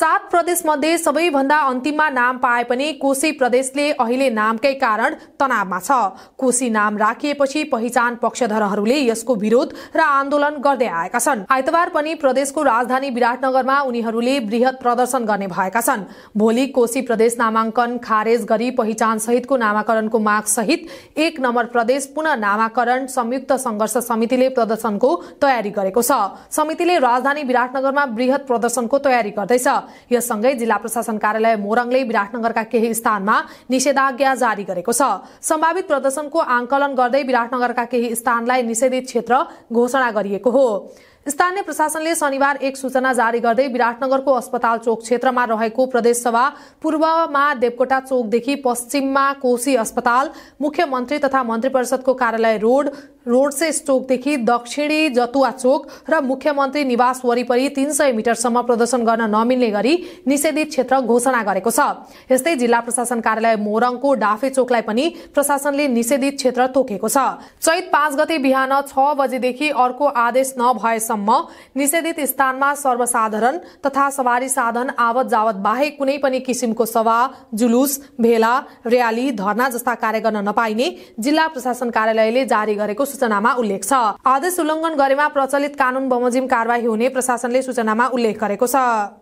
सात प्रदेश मध्ये सबैभन्दा अन्तिममा नाम पाए पनि कोशी प्रदेशले अहिले नामकै कारण तनावमा छ कोशी नाम राखिएपछि पहिचान पक्षधरहरूले यसको विरोध र आन्दोलन गर्दै आएका छन् आइतबार पनि प्रदेशको राजधानी विराटनगरमा उनीहरूले वृहत प्रदर्शन गर्ने भएका छन् भोलि कोशी प्रदेश नामाङ्कन खारेज गरी पहिचान सहितको नामाकरणको माग सहित एक नम्बर प्रदेश पुनः नामाकरण संयुक्त संघर्ष समितिले प्रदर्शनको तयारी गरेको छ समितिले राजधानी विराटनगरमा वृहत प्रदर्शनको तयारी गर्दैछ यससँगै जिल्ला प्रशासन कार्यालय मोरङले विराटनगरका केही स्थानमा निषेधाज्ञा जारी गरेको छ सम्भावित प्रदर्शनको आंकलन गर्दै विराटनगरका केही स्थानलाई निषेधित क्षेत्र घोषणा गरिएको हो स्थानीय प्रशासनले शनिबार एक सूचना जारी गर्दै विराटनगरको अस्पताल चोक क्षेत्रमा रहेको प्रदेशसभा पूर्वमा देवकोटा चोकदेखि पश्चिममा कोशी अस्पताल मुख्यमन्त्री तथा मन्त्री परिषदको कार्यालय रोड रोडसे से चोकदेखि दक्षिणी जतुवा चोक र मुख्यमन्त्री निवास वरिपरि तीन सय मिटरसम्म प्रदर्शन गर्न नमिल्ने गरी निषेधित क्षेत्र घोषणा गरेको छ यस्तै जिल्ला प्रशासन कार्यालय मोरङको डाफे चोकलाई पनि प्रशासनले निषेधित क्षेत्र तोकेको छ चैत पाँच गते बिहान छ बजेदेखि अर्को आदेश नभएसम्म निषेधित स्थानमा सर्वसाधारण तथा सवारी साधन आवत जावत बाहेक कुनै पनि किसिमको सभा जुलुस भेला र्याली धरना जस्ता कार्य गर्न नपाइने जिल्ला प्रशासन कार्यालयले जारी गरेको सूचनामा उल्लेख छ आदेश उल्लङ्घन गरेमा प्रचलित कानून बमोजिम कार्यवाही हुने प्रशासनले सूचनामा उल्लेख गरेको छ